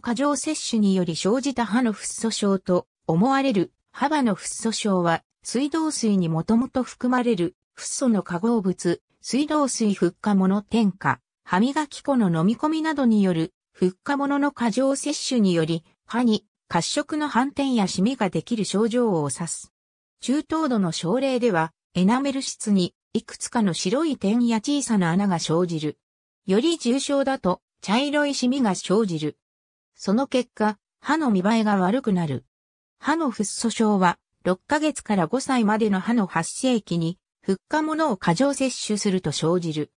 過剰摂取により生じた歯のフッ素症と思われる歯歯のフッ素症は水道水にもともと含まれるフッ素の化合物、水道水フッ化物添加、歯磨き粉の飲み込みなどによるフッ化物の過剰摂取により歯に褐色の斑点やシミができる症状を指す。中等度の症例ではエナメル質にいくつかの白い点や小さな穴が生じる。より重症だと茶色いシミが生じる。その結果、歯の見栄えが悪くなる。歯のフッ素症は、6ヶ月から5歳までの歯の発生期に、復化物を過剰摂取すると生じる。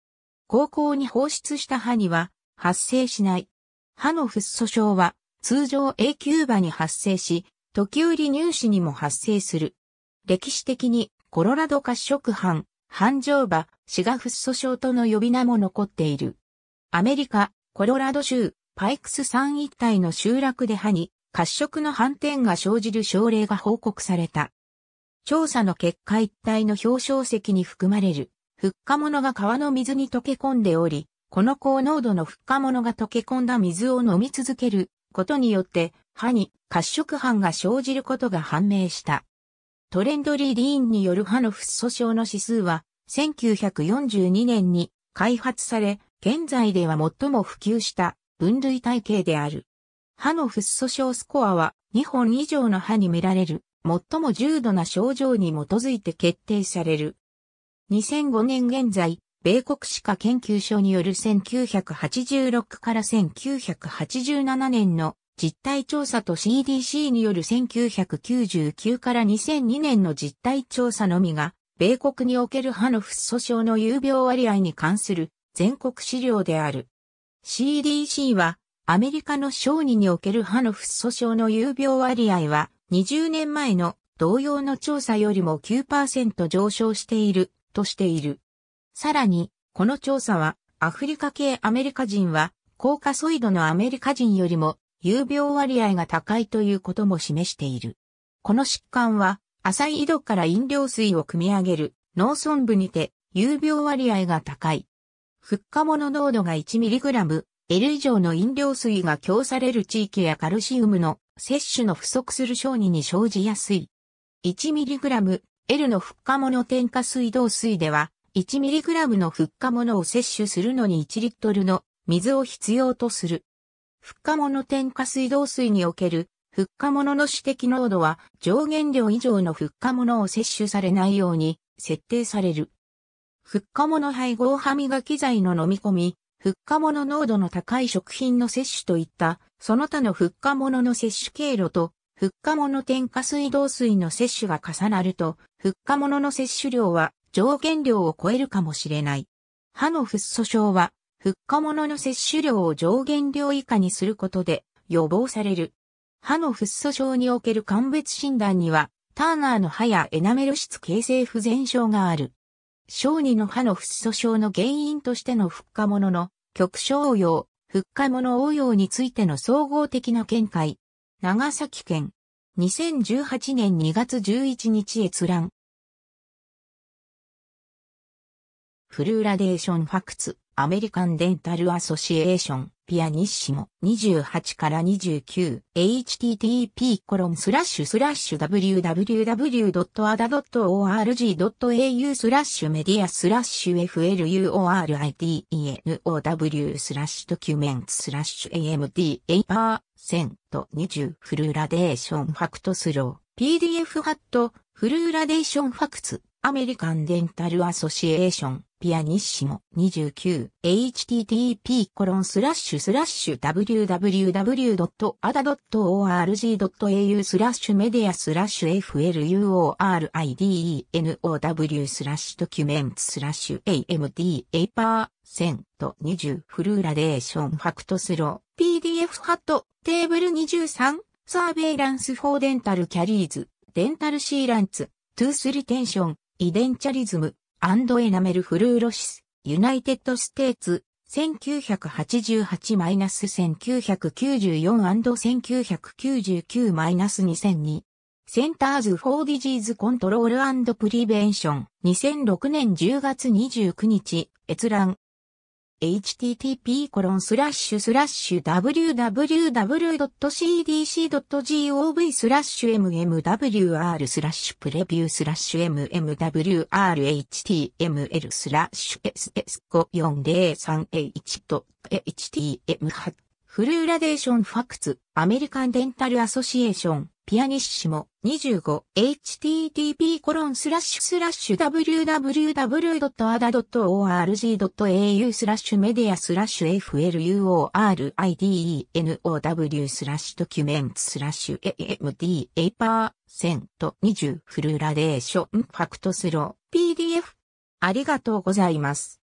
高校に放出した歯には、発生しない。歯のフッ素症は、通常永久歯に発生し、時折乳歯にも発生する。歴史的に、コロラド褐色斑、半上歯、シガフッ素症との呼び名も残っている。アメリカ、コロラド州、パイクス山一帯の集落で歯に褐色の斑点が生じる症例が報告された。調査の結果一帯の表彰石に含まれる、復化物が川の水に溶け込んでおり、この高濃度の復化物が溶け込んだ水を飲み続けることによって、歯に褐色斑が生じることが判明した。トレンドリー・ディーンによる歯のフッ素症の指数は、1942年に開発され、現在では最も普及した分類体系である。歯のフッ素症スコアは2本以上の歯に見られる最も重度な症状に基づいて決定される。2005年現在、米国歯科研究所による1986から1987年の実態調査と CDC による1999から2002年の実態調査のみが、米国における歯のフッ素症の有病割合に関する全国資料である。CDC は、アメリカの小児における歯のフッ素症の有病割合は、20年前の同様の調査よりも9%上昇している、としている。さらに、この調査は、アフリカ系アメリカ人は、高カソイドのアメリカ人よりも、有病割合が高いということも示している。この疾患は、浅い井戸から飲料水を汲み上げる農村部にて、有病割合が高い。復化物濃度が 1mg、L 以上の飲料水が供される地域やカルシウムの摂取の不足する小児に生じやすい。1mg、L の復化物添加水道水では、1mg の復化物を摂取するのに1リットルの水を必要とする。復化物添加水道水における復化物の指摘濃度は上限量以上の復化物を摂取されないように設定される。フッ化物配合歯磨き剤の飲み込み、フッ化物濃度の高い食品の摂取といった、その他のフッ化物の摂取経路と、フッ化物添加水道水の摂取が重なると、フッ化物の摂取量は上限量を超えるかもしれない。歯のフッ素症は、フッ化物の摂取量を上限量以下にすることで予防される。歯のフッ素症における鑑別診断には、ターナーの歯やエナメル質形成不全症がある。小児の歯の不ッ素症の原因としての復化ものの極小応用、復化もの応用についての総合的な見解。長崎県、2018年2月11日閲覧。フルーラデーションファクツ。アメリカンデンタルアソシエーション、ピアニッシモ、28から29、http コロンスラッシュスラッシュ www.ada.org.au スラッシュメディアスラッシュ f l u o r i t e n o w スラッシュドキュメンツスラッシュ amda%20 フルーラデーションファクトスロー PDF ハットフルーラデーションファクツアメリカンデンタルアソシエーションピアニッシモ 29http://www.ada.org.au コロンススララッッシシュュスラッシュメディアスラッシュ fluoride.now スラッシュドキュメントスラッシュ amda%20 パーセントフルーラデーションファクトスロー PDF ハットテーブル23サーベイランスフォーデンタルキャリーズデンタルシーランツトゥースリテンションイデンチャリズムアンドエナメルフルーロシス、ユナイテッドステーツ、1988-1994&1999-2002 Centers for Disease Control and Prevention 2006年10月29日閲覧 http://www.cdc.gov スラッシュ mmwr スラッシュプレビュースラッシュ mmwrhtml スラッシュ ss5403h.htm8 フルーラデーションファクツアメリカンデンタルアソシエーションピアニッシモ 25http://www.ada.org.au スラッシュメディアスラッシュ fluoridenow スラッシュドキュメンツスラッシュ amda%20 フルラデーションファクトスロー PDF ありがとうございます。